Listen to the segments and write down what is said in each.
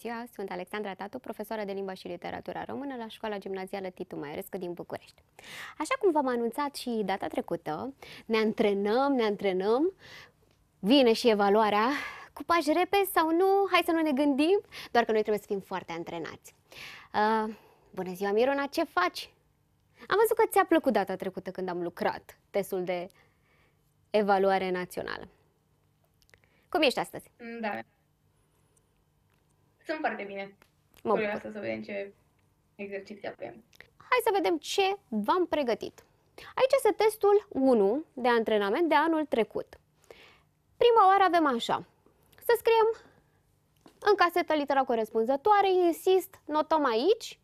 ziua! Sunt Alexandra Tatu, profesoară de limba și literatura română la Școala Gimnazială Titu Maiorescu din București. Așa cum v-am anunțat și data trecută, ne antrenăm, ne antrenăm, vine și evaluarea, cu pași repezi sau nu, hai să nu ne gândim, doar că noi trebuie să fim foarte antrenați. Uh, bună ziua, Mirona, ce faci? Am văzut că ți-a plăcut data trecută când am lucrat testul de evaluare națională. Cum ești astăzi? Da, sunt foarte bine. Mă Asta, să vedem ce exerciții avem. Hai să vedem ce v-am pregătit. Aici este testul 1 de antrenament de anul trecut. Prima oară avem așa. Să scriem în casetă litera corespunzătoare, insist, notăm aici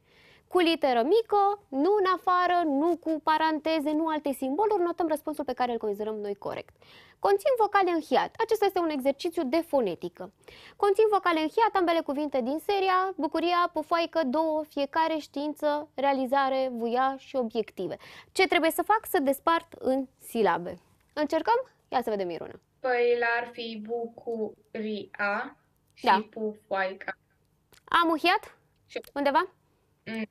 cu literă mică, nu în afară, nu cu paranteze, nu alte simboluri, notăm răspunsul pe care îl considerăm noi corect. Conțin vocale în hiat. Acesta este un exercițiu de fonetică. Conțin vocale în hiat ambele cuvinte din seria bucuria, pufoaică, două, fiecare, știință, realizare, vuia și obiective. Ce trebuie să fac? Să despart în silabe. Încercăm? Ia să vedem, Iruna. Păi ar fi bucuria da. și da. pufaica. Am uhiat? Și... Undeva? Mm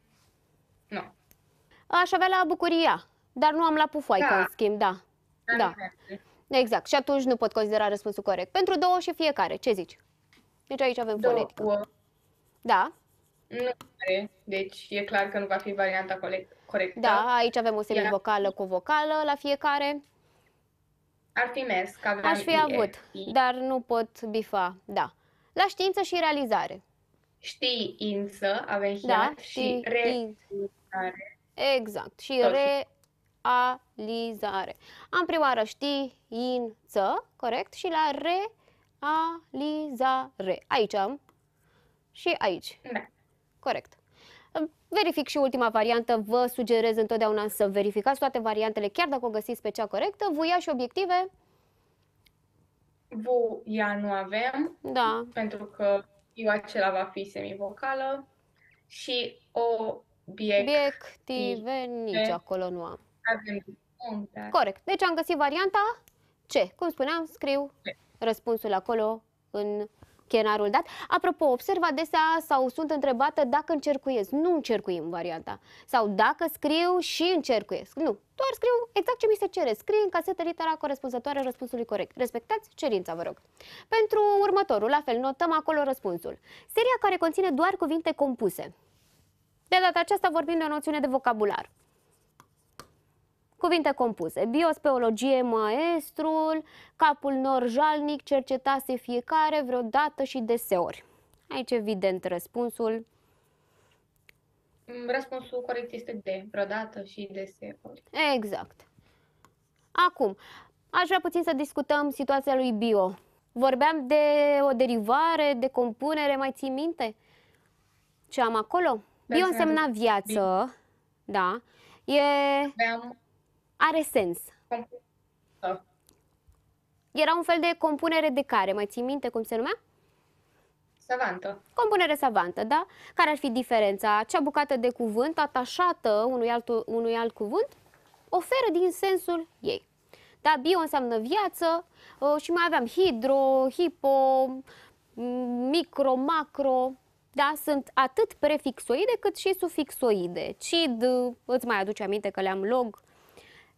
aș avea la bucuria, dar nu am la pufoaică, da. în schimb, da. Da. da. Exact. Și atunci nu pot considera răspunsul corect. Pentru două și fiecare. Ce zici? Deci aici avem două. fonetică. Da. Nu are. Deci e clar că nu va fi varianta corectă. Da, aici avem o semivocală cu vocală la fiecare. Ar fi mers. Că Aș fi avut, fi. dar nu pot bifa. Da. La știință și realizare. Știință avem da, și realizare. Exact. Și da, realizare. Am prima oară știință, corect? Și la realizare. Aici am. Și aici. Da. Corect. Verific și ultima variantă. Vă sugerez întotdeauna să verificați toate variantele, chiar dacă o găsiți pe cea corectă. Voia și obiective? Voia nu avem. Da. Pentru că eu acela va fi semivocală. Și o biec, Biective nici acolo nu am. Avem un, Corect. Deci am găsit varianta C. Cum spuneam, scriu C. răspunsul acolo în chenarul dat. Apropo, observ adesea sau sunt întrebată dacă încercuiesc. Nu încercuim varianta. Sau dacă scriu și încercuiesc. Nu. Doar scriu exact ce mi se cere. Scriu în casetă litera corespunzătoare răspunsului corect. Respectați cerința, vă rog. Pentru următorul, la fel, notăm acolo răspunsul. Seria care conține doar cuvinte compuse. De data aceasta vorbim de o noțiune de vocabular. Cuvinte compuse. Biospeologie, maestrul, capul nor jalnic, cercetase fiecare vreodată și deseori. Aici, evident, răspunsul. Răspunsul corect este de vreodată și deseori. Exact. Acum, aș vrea puțin să discutăm situația lui Bio. Vorbeam de o derivare, de compunere, mai ții minte? Ce am acolo? Bio însemna viață, bio. da. E... Are sens. Da. Era un fel de compunere de care, mai ții minte cum se numea? Savantă. Compunere savantă, da? Care ar fi diferența? Acea bucată de cuvânt atașată unui alt, unui alt cuvânt oferă din sensul ei. Da, bio înseamnă viață uh, și mai aveam hidro, hipo, micro, macro, da, sunt atât prefixoide cât și sufixoide. Cid, îți mai aduce aminte că le-am log,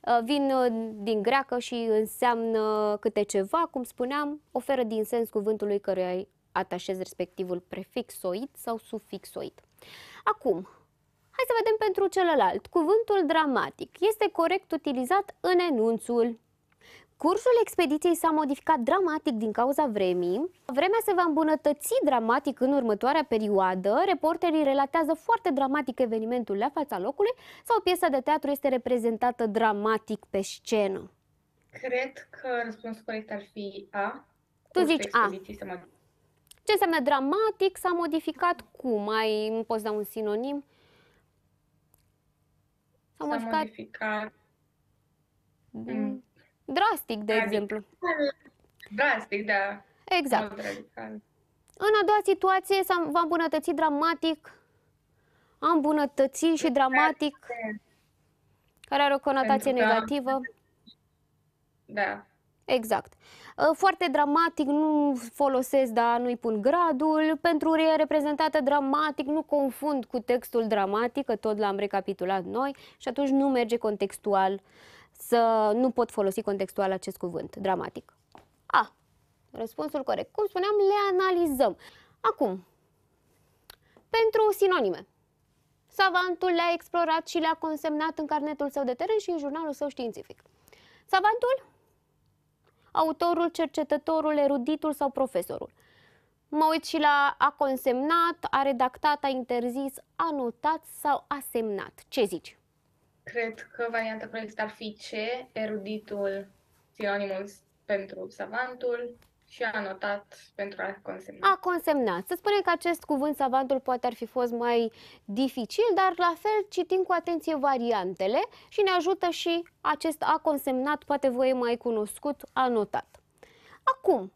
uh, vin uh, din greacă și înseamnă câte ceva, cum spuneam, oferă din sens cuvântului căruia îi atașez respectivul prefixoid sau sufixoid. Acum, hai să vedem pentru celălalt. Cuvântul dramatic este corect utilizat în enunțul Cursul expediției s-a modificat dramatic din cauza vremii. Vremea se va îmbunătăți dramatic în următoarea perioadă. Reporterii relatează foarte dramatic evenimentul la fața locului sau piesa de teatru este reprezentată dramatic pe scenă. Cred că răspunsul corect ar fi A. Tu Cursul zici A. Ce înseamnă dramatic? S-a modificat cum? Mai poți da un sinonim? S-a modificat... modificat... Mm. Drastic, de Radical. exemplu. Drastic, da. Exact. În a doua situație va îmbunătăți dramatic, am îmbunătățit și dramatic, care are o conotație Pentru negativă. Da. Exact. Ă, foarte dramatic, nu folosesc, dar nu-i pun gradul. Pentru e reprezentată dramatic, nu confund cu textul dramatic, că tot l-am recapitulat noi și atunci nu merge contextual uh, să nu pot folosi contextual acest cuvânt dramatic? A. Răspunsul corect. Cum spuneam, le analizăm. Acum, pentru sinonime. Savantul le-a explorat și le-a consemnat în carnetul său de teren și în jurnalul său științific. Savantul? Autorul, cercetătorul, eruditul sau profesorul. Mă uit și la a consemnat, a redactat, a interzis, a notat sau a semnat. Ce zici? cred că varianta corectă ar fi C, eruditul, sinonimul pentru savantul și a notat pentru a consemna. A consemnat. Să spunem că acest cuvânt savantul poate ar fi fost mai dificil, dar la fel citim cu atenție variantele și ne ajută și acest a consemnat, poate voi mai cunoscut, a notat. Acum,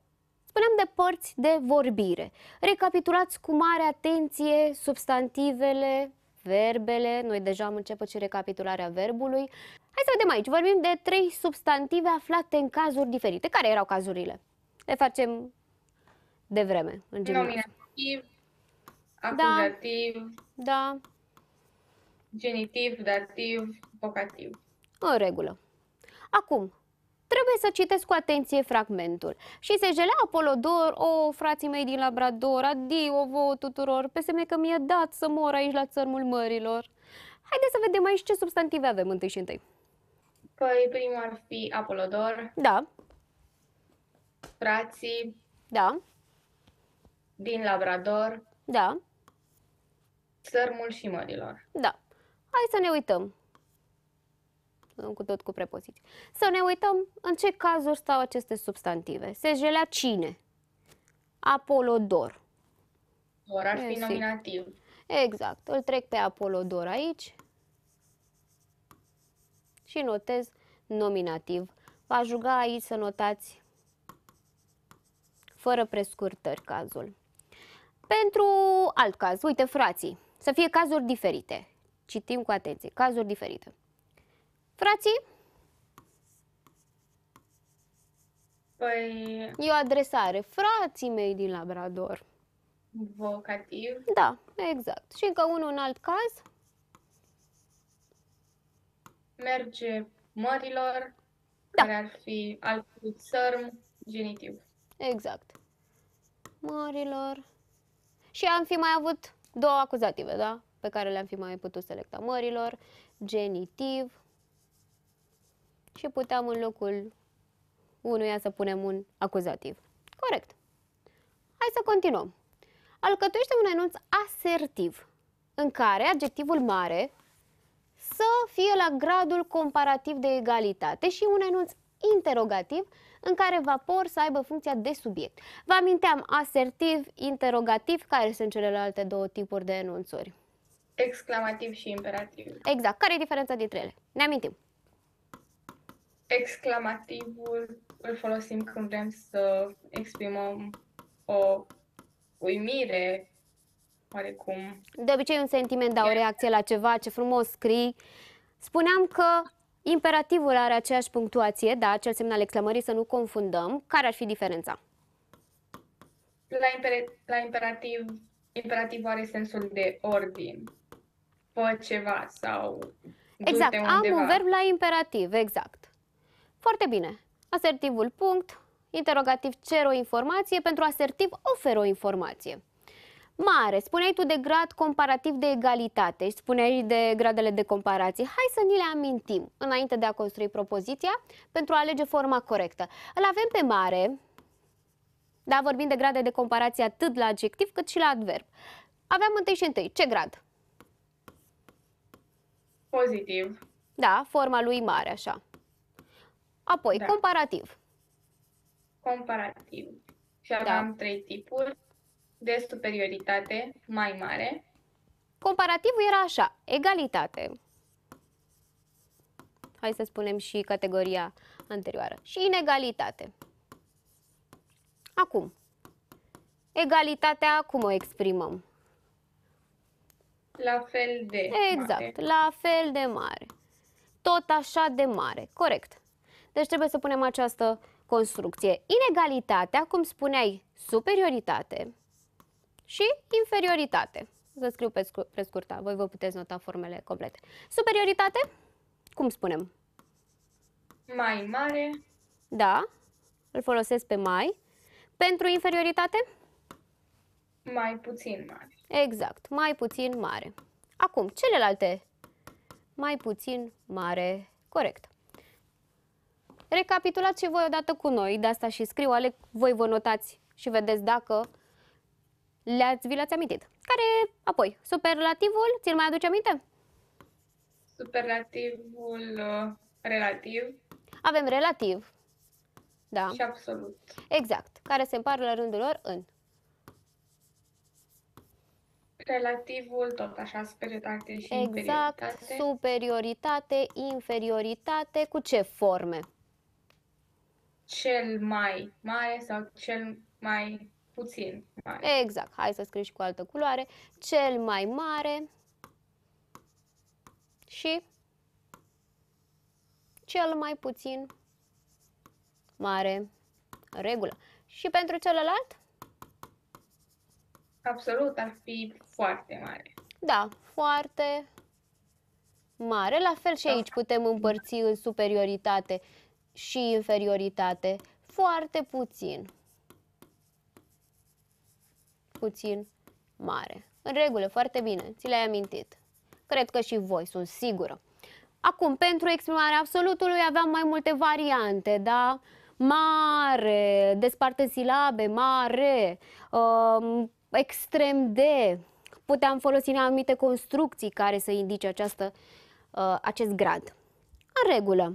Spuneam de părți de vorbire. Recapitulați cu mare atenție substantivele, verbele, noi deja am început și recapitularea verbului. Hai să vedem aici, vorbim de trei substantive aflate în cazuri diferite. Care erau cazurile? Le facem de vreme, în general. Nominativ, da. acuzativ, da. da. genitiv, dativ, vocativ. În regulă. Acum, trebuie să citesc cu atenție fragmentul. Și se jelea Apolodor, o, frații mei din Labrador, adio vă tuturor, semne că mi-e dat să mor aici la țărmul mărilor. Haideți să vedem aici ce substantive avem întâi și întâi. Păi primul ar fi Apolodor. Da. Frații. Da. Din Labrador. Da. Țărmul și mărilor. Da. Hai să ne uităm cu tot cu prepoziții. Să ne uităm în ce cazuri stau aceste substantive. Se jelea cine? Apolodor. Dor ar fi nominativ. Exact. Îl trec pe Apolodor aici și notez nominativ. Va juga aici să notați fără prescurtări cazul. Pentru alt caz, uite frații, să fie cazuri diferite. Citim cu atenție, cazuri diferite frații? Păi... E o adresare. Frații mei din Labrador. Vocativ? Da, exact. Și încă unul în alt caz? Merge mărilor, da. care ar fi altul sărm, genitiv. Exact. Mărilor. Și am fi mai avut două acuzative, da? Pe care le-am fi mai putut selecta. Mărilor, genitiv, și puteam în locul unuia să punem un acuzativ. Corect. Hai să continuăm. Alcătuiește un enunț asertiv, în care adjectivul mare să fie la gradul comparativ de egalitate și un enunț interogativ în care vapor să aibă funcția de subiect. Vă aminteam asertiv, interogativ, care sunt celelalte două tipuri de enunțuri? Exclamativ și imperativ. Exact. Care e diferența dintre ele? Ne amintim exclamativul îl folosim când vrem să exprimăm o uimire, oarecum. De obicei un sentiment, dar o reacție la ceva, ce frumos scrii. Spuneam că imperativul are aceeași punctuație, da, acel semn al exclamării să nu confundăm. Care ar fi diferența? La, imper- la imperativ, imperativul are sensul de ordin. Fă ceva sau Exact, am undeva. un verb la imperativ, exact. Foarte bine. Asertivul punct, interogativ cer o informație, pentru asertiv ofer o informație. Mare, spuneai tu de grad comparativ de egalitate și spuneai de gradele de comparație. Hai să ni le amintim înainte de a construi propoziția pentru a alege forma corectă. Îl avem pe mare, da, vorbim de grade de comparație atât la adjectiv cât și la adverb. Aveam întâi și întâi. Ce grad? Pozitiv. Da, forma lui mare, așa. Apoi, da. comparativ. Comparativ. Și da. aveam da. trei tipuri de superioritate mai mare. Comparativul era așa, egalitate. Hai să spunem și categoria anterioară. Și inegalitate. Acum, egalitatea cum o exprimăm? La fel de Exact, mare. la fel de mare. Tot așa de mare, corect. Deci trebuie să punem această construcție. Inegalitatea, cum spuneai, superioritate și inferioritate. Să scriu pe, scur pe scurta, da, voi vă puteți nota formele complete. Superioritate, cum spunem? Mai mare. Da, îl folosesc pe mai. Pentru inferioritate? Mai puțin mare. Exact, mai puțin mare. Acum, celelalte mai puțin mare, corect. Recapitulați și voi odată cu noi, de asta și scriu, Aleg voi vă notați și vedeți dacă le-ați, vi le-ați amintit. Care, apoi, superlativul, ți-l mai aduce aminte? Superlativul uh, relativ. Avem relativ. Da. Și absolut. Exact. Care se împar la rândul lor în? Relativul, tot așa, superioritate și exact, inferioritate. superioritate, inferioritate, cu ce forme? cel mai mare sau cel mai puțin mare. Exact. Hai să scriu și cu altă culoare. Cel mai mare și cel mai puțin mare regulă. Și pentru celălalt? Absolut, ar fi foarte mare. Da, foarte mare. La fel și da. aici putem împărți în superioritate și inferioritate, foarte puțin. Puțin mare. În regulă, foarte bine, ți le-ai amintit. Cred că și voi, sunt sigură. Acum, pentru exprimarea absolutului aveam mai multe variante, da? Mare, desparte silabe, mare, uh, extrem de. Puteam folosi anumite construcții care să indice această, uh, acest grad. În regulă.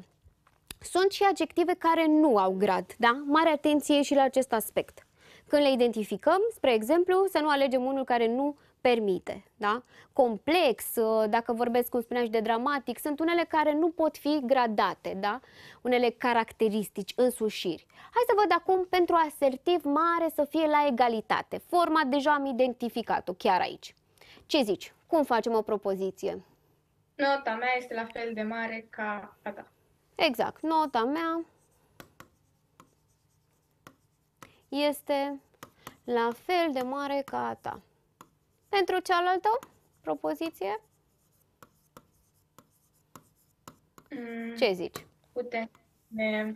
Sunt și adjective care nu au grad, da? Mare atenție și la acest aspect. Când le identificăm, spre exemplu, să nu alegem unul care nu permite, da? Complex, ă, dacă vorbesc, cum și de dramatic, sunt unele care nu pot fi gradate, da? Unele caracteristici, însușiri. Hai să văd acum pentru asertiv mare să fie la egalitate. Forma deja am identificat-o chiar aici. Ce zici? Cum facem o propoziție? Nota mea este la fel de mare ca a ta. Exact, nota mea este la fel de mare ca a ta. Pentru cealaltă propoziție? Mm, Ce zici? ne...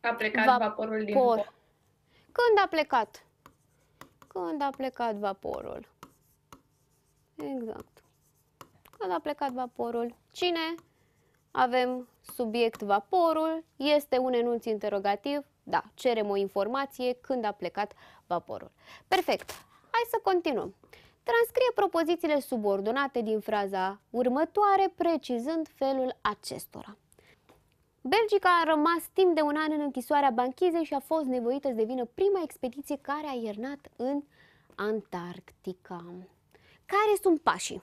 A plecat Vapor. vaporul din Por. Când a plecat? Când a plecat vaporul? Exact. Când a plecat vaporul? Cine avem subiect vaporul, este un enunț interrogativ, da, cerem o informație când a plecat vaporul. Perfect, hai să continuăm. Transcrie propozițiile subordonate din fraza următoare, precizând felul acestora. Belgica a rămas timp de un an în închisoarea banchizei și a fost nevoită să devină prima expediție care a iernat în Antarctica. Care sunt pașii?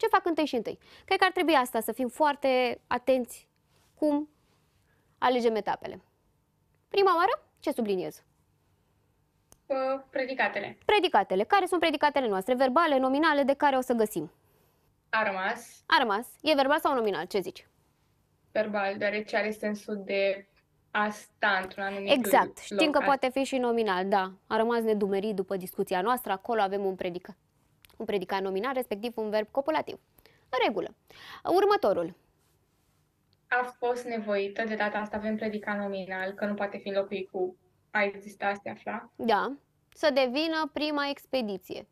ce fac întâi și întâi. Cred că ar trebui asta, să fim foarte atenți cum alegem etapele. Prima oară, ce subliniez? Uh, predicatele. Predicatele. Care sunt predicatele noastre? Verbale, nominale, de care o să găsim? A rămas. A rămas. E verbal sau nominal? Ce zici? Verbal, deoarece are sensul de a sta într-un anumit Exact. Știm că poate fi și nominal, da. A rămas nedumerit după discuția noastră. Acolo avem un predicat un predicat nominal, respectiv un verb copulativ. În regulă. Următorul. A fost nevoită, de data asta avem predicat nominal, că nu poate fi înlocuit cu a exista, a se afla. Da. Să devină prima expediție.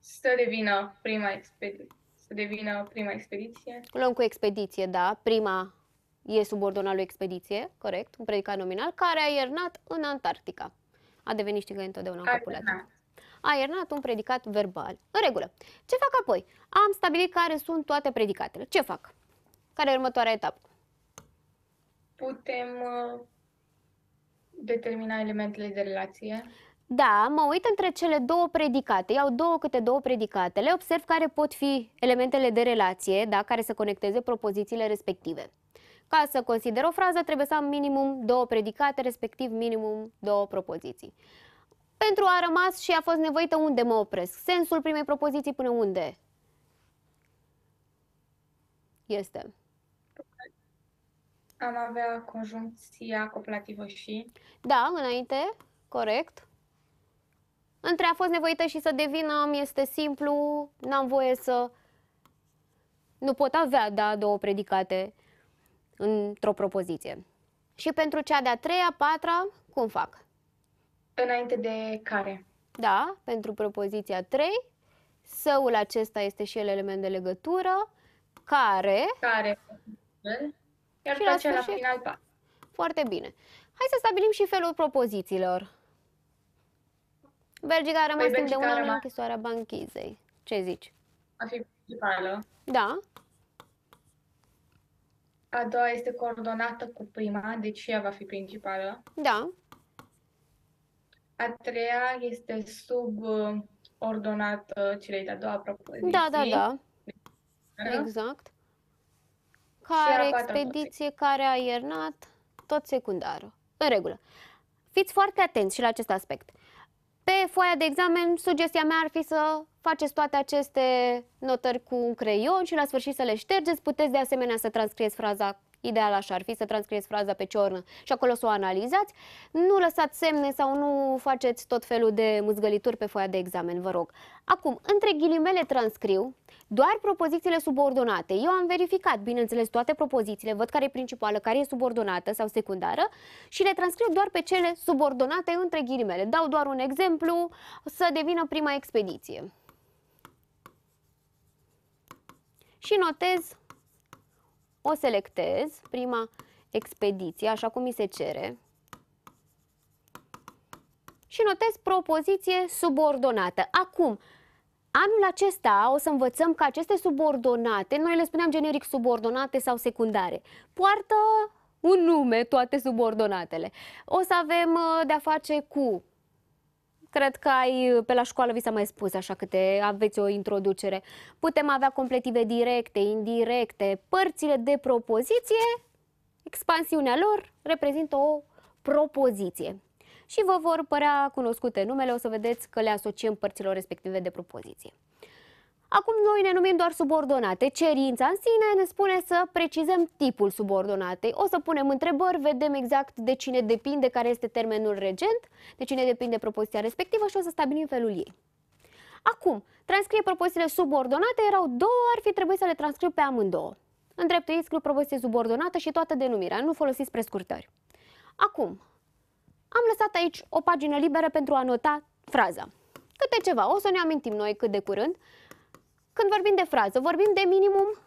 Să devină prima expediție. Să devină prima expediție. Luăm cu expediție, da. Prima e subordonat lui expediție, corect, un predicat nominal, care a iernat în Antarctica. A devenit, știi că e întotdeauna copulativ a iernat un predicat verbal. În regulă. Ce fac apoi? Am stabilit care sunt toate predicatele. Ce fac? Care e următoarea etapă? Putem uh, determina elementele de relație. Da, mă uit între cele două predicate, iau două câte două predicate, le observ care pot fi elementele de relație, da, care să conecteze propozițiile respective. Ca să consider o frază, trebuie să am minimum două predicate, respectiv minimum două propoziții. Pentru a rămas și a fost nevoită unde mă opresc. Sensul primei propoziții până unde? Este. Am avea conjuncția copulativă și... Da, înainte, corect. Între a fost nevoită și să devină, este simplu, n-am voie să... Nu pot avea, da, două predicate într-o propoziție. Și pentru cea de-a treia, patra, cum fac? Înainte de care? Da, pentru propoziția 3, săul acesta este și el element de legătură, care... Care. Iar și la, aceea la final 4. Foarte bine. Hai să stabilim și felul propozițiilor. Belgica a rămas timp de un an la închisoarea banchizei. Ce zici? A fi principală. Da. A doua este coordonată cu prima, deci ea va fi principală. Da a treia este sub uh, ordonată celei de-a doua propoziție. Da, da, da. Exact. Care expediție, care a iernat, tot secundară. În regulă. Fiți foarte atenți și la acest aspect. Pe foaia de examen, sugestia mea ar fi să faceți toate aceste notări cu un creion și la sfârșit să le ștergeți. Puteți de asemenea să transcrieți fraza Ideal așa ar fi să transcrieți fraza pe ciornă și acolo să o analizați. Nu lăsați semne sau nu faceți tot felul de mâzgălituri pe foaia de examen, vă rog. Acum, între ghilimele transcriu doar propozițiile subordonate. Eu am verificat, bineînțeles, toate propozițiile, văd care e principală, care e subordonată sau secundară și le transcriu doar pe cele subordonate între ghilimele. Dau doar un exemplu să devină prima expediție. Și notez o selectez, prima expediție, așa cum mi se cere, și notez propoziție subordonată. Acum, Anul acesta o să învățăm că aceste subordonate, noi le spuneam generic subordonate sau secundare, poartă un nume toate subordonatele. O să avem uh, de-a face cu Cred că ai, pe la școală vi s-a mai spus așa câte aveți o introducere. Putem avea completive directe, indirecte, părțile de propoziție, expansiunea lor reprezintă o propoziție. Și vă vor părea cunoscute numele, o să vedeți că le asociem părților respective de propoziție. Acum noi ne numim doar subordonate. Cerința în sine ne spune să precizăm tipul subordonatei. O să punem întrebări, vedem exact de cine depinde, care este termenul regent, de cine depinde propoziția respectivă și o să stabilim felul ei. Acum, transcrie propozițiile subordonate, erau două, ar fi trebuit să le transcriu pe amândouă. În dreptul ei scriu propoziție subordonată și toată denumirea, nu folosiți prescurtări. Acum, am lăsat aici o pagină liberă pentru a nota fraza. Câte ceva, o să ne amintim noi cât de curând, când vorbim de frază, vorbim de minimum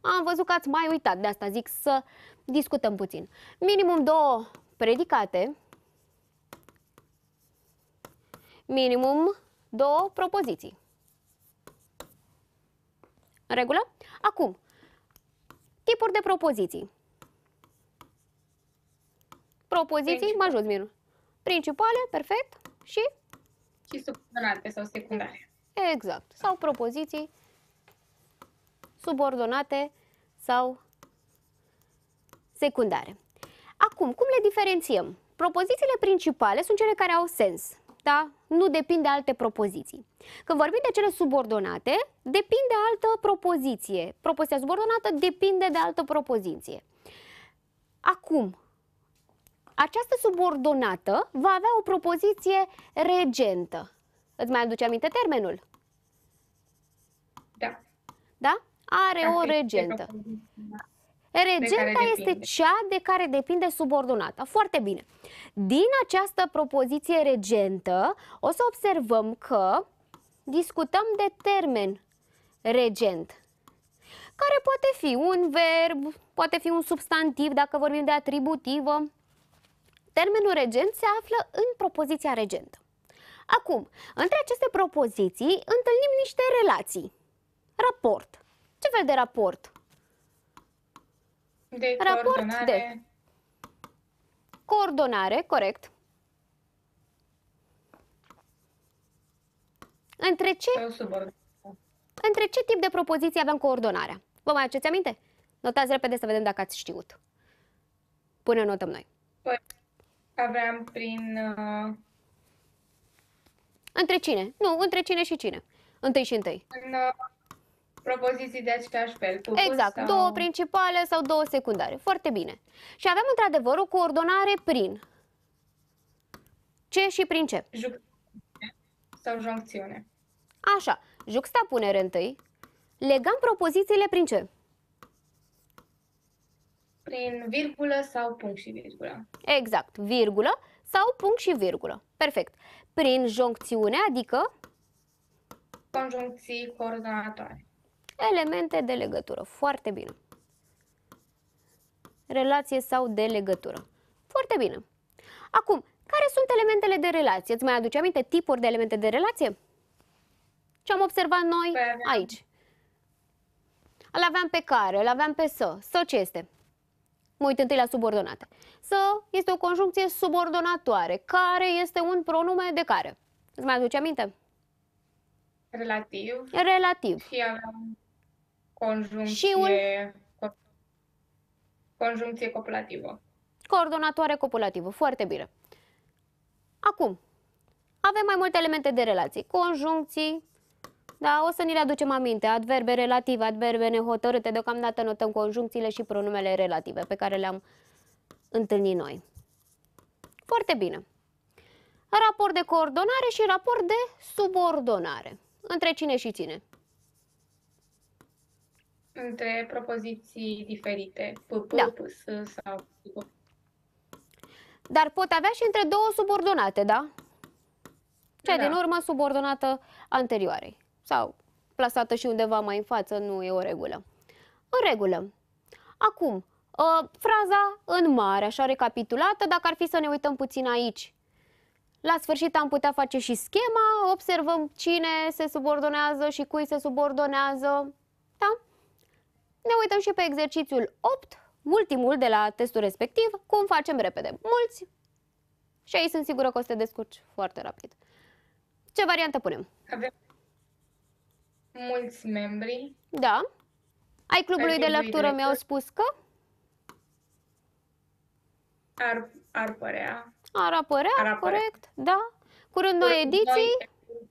am văzut că ați mai uitat, de asta zic să discutăm puțin. Minimum două predicate, minimum două propoziții. În regulă? Acum, tipuri de propoziții. Propoziții, mă ajut, Principale, perfect, și? Și subordonate sau secundare. Exact. Sau propoziții subordonate sau secundare. Acum, cum le diferențiem? Propozițiile principale sunt cele care au sens, da? Nu depind de alte propoziții. Când vorbim de cele subordonate, depinde de altă propoziție. Propoziția subordonată depinde de altă propoziție. Acum, această subordonată va avea o propoziție regentă. Îți mai aduce aminte termenul? da? Are o regentă. Da. Regenta este cea de care depinde subordonata. Foarte bine. Din această propoziție regentă, o să observăm că discutăm de termen regent, care poate fi un verb, poate fi un substantiv, dacă vorbim de atributivă. Termenul regent se află în propoziția regentă. Acum, între aceste propoziții întâlnim niște relații. Raport. Ce fel de raport? De raport coordonare. de coordonare, corect. Între ce, între ce tip de propoziție aveam coordonarea? Vă mai aduceți aminte? Notați repede să vedem dacă ați știut. Până notăm noi. Păi, aveam prin... Uh... Între cine? Nu, între cine și cine? Întâi și întâi. În, uh, propoziții de același fel. cu exact, sau... două principale sau două secundare. Foarte bine. Și avem într-adevăr o coordonare prin ce și prin ce? Juc sau joncțiune. Așa, juxtapunere întâi. Legăm propozițiile prin ce? Prin virgulă sau punct și virgulă. Exact, virgulă sau punct și virgulă. Perfect. Prin joncțiune, adică? Conjuncții coordonatoare elemente de legătură. Foarte bine. Relație sau de legătură. Foarte bine. Acum, care sunt elementele de relație? Îți mai aduce aminte tipuri de elemente de relație? Ce am observat noi păi aici? Îl aveam pe care, îl aveam pe să. Să ce este? Mă uit întâi la subordonate. Să este o conjuncție subordonatoare, care este un pronume de care? Îți mai aduce aminte? Relativ. Relativ. Și aveam conjuncție, și un... conjuncție copulativă. Coordonatoare copulativă, foarte bine. Acum, avem mai multe elemente de relații, conjuncții, da, o să ni le aducem aminte, adverbe relative, adverbe nehotărâte, deocamdată notăm conjuncțiile și pronumele relative pe care le-am întâlnit noi. Foarte bine. Raport de coordonare și raport de subordonare. Între cine și cine? între propoziții diferite, p, p, da. p s, sau Dar pot avea și între două subordonate, da? Cea da. din urmă subordonată anterioarei. Sau plasată și undeva mai în față, nu e o regulă. În regulă. Acum, ă, fraza în mare, așa recapitulată, dacă ar fi să ne uităm puțin aici. La sfârșit am putea face și schema, observăm cine se subordonează și cui se subordonează. Ne uităm și pe exercițiul 8, ultimul de la testul respectiv, cum facem repede. Mulți și aici sunt sigură că o să te descurci foarte rapid. Ce variantă punem? Avem mulți membri. Da. Ai clubului de lectură mi-au spus că? Ar, ar părea. Ar apărea, ar apărea. corect, da. Curând noi ediții. Noi,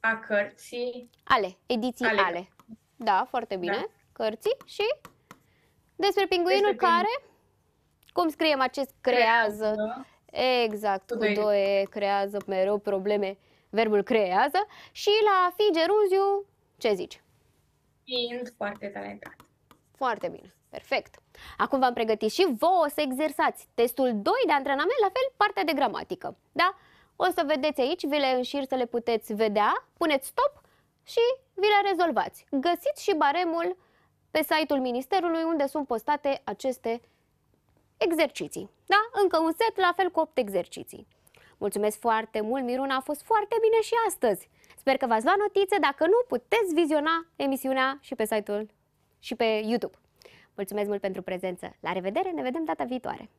a cărții. Ale, ediții ale. ale. Da, foarte da. bine. Da cărții și despre pinguinul despre care, pinguin. cum scriem acest creează, creează. exact, cu doi creează mereu probleme, verbul creează și la fi Geruziu, ce zici? Fiind foarte talentat. Foarte bine, perfect. Acum v-am pregătit și voi să exersați testul 2 de antrenament, la fel partea de gramatică, da? O să vedeți aici, vi le înșir să le puteți vedea, puneți stop și vi le rezolvați. Găsiți și baremul pe site-ul Ministerului unde sunt postate aceste exerciții. Da? Încă un set, la fel cu 8 exerciții. Mulțumesc foarte mult, Miruna a fost foarte bine și astăzi. Sper că v-ați luat notițe, dacă nu, puteți viziona emisiunea și pe site-ul și pe YouTube. Mulțumesc mult pentru prezență. La revedere, ne vedem data viitoare!